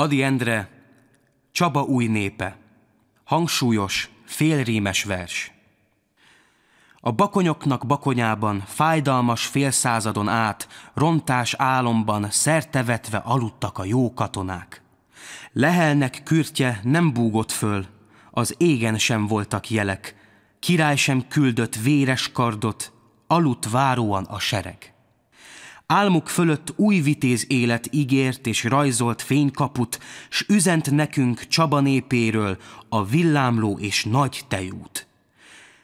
Adi Endre, Csaba új népe, hangsúlyos, félrímes vers. A bakonyoknak bakonyában, fájdalmas félszázadon át, rontás álomban szertevetve aludtak a jó katonák. Lehelnek kürtje nem búgott föl, az égen sem voltak jelek, király sem küldött véres kardot, aludt váróan a sereg. Álmuk fölött új vitéz élet ígért és rajzolt fénykaput, s üzent nekünk Csaba népéről a villámló és nagy tejút.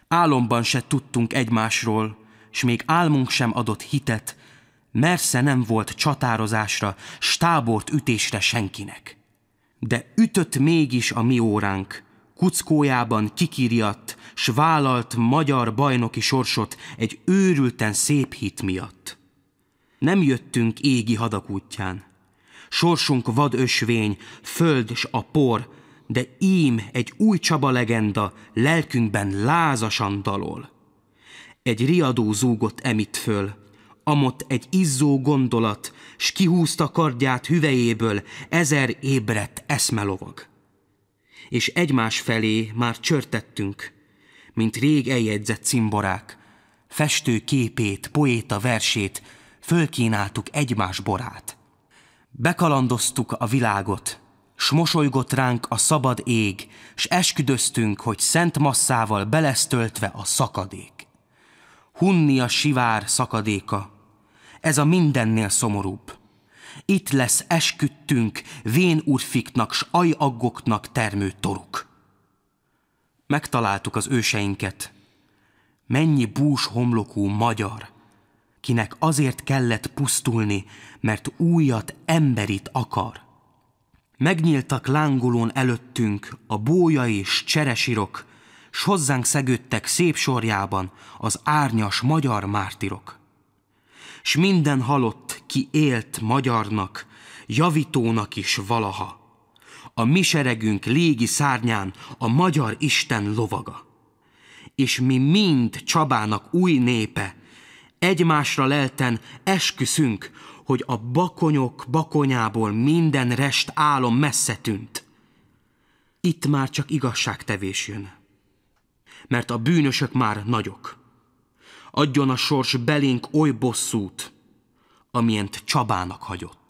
Álomban se tudtunk egymásról, s még álmunk sem adott hitet, mersze nem volt csatározásra, stábort ütésre senkinek. De ütött mégis a mi óránk, kuckójában kikiriadt, s vállalt magyar bajnoki sorsot egy őrülten szép hit miatt. Nem jöttünk égi hadak útján. Sorsunk vad ösvény, föld s a por, de ím egy új Csaba legenda lelkünkben lázasan dalol. Egy riadó zúgott emit föl, amott egy izzó gondolat, s kihúzta kardját hüvejéből ezer ébredt eszmelovag. És egymás felé már csörtettünk, mint rég eljegyzett cimborák, festő képét, poéta versét, fölkínáltuk egymás borát. Bekalandoztuk a világot, s mosolygott ránk a szabad ég, s esküdöztünk, hogy szent masszával belesztöltve a szakadék. Hunni a sivár szakadéka, ez a mindennél szomorúbb. Itt lesz esküdtünk, vén urfiknak s ajaggoknak termő toruk. Megtaláltuk az őseinket. Mennyi bús homlokú magyar, kinek azért kellett pusztulni, mert újat emberit akar. Megnyíltak lángolón előttünk a bója és cseresirok, s hozzánk szegődtek szép sorjában az árnyas magyar mártirok. S minden halott, ki élt magyarnak, javítónak is valaha. A mi seregünk légi szárnyán a magyar Isten lovaga. És mi mind Csabának új népe, Egymásra lelten esküszünk, hogy a bakonyok bakonyából minden rest álom messze tűnt. Itt már csak igazságtevés jön, mert a bűnösök már nagyok. Adjon a sors belénk oly bosszút, amilyent Csabának hagyott.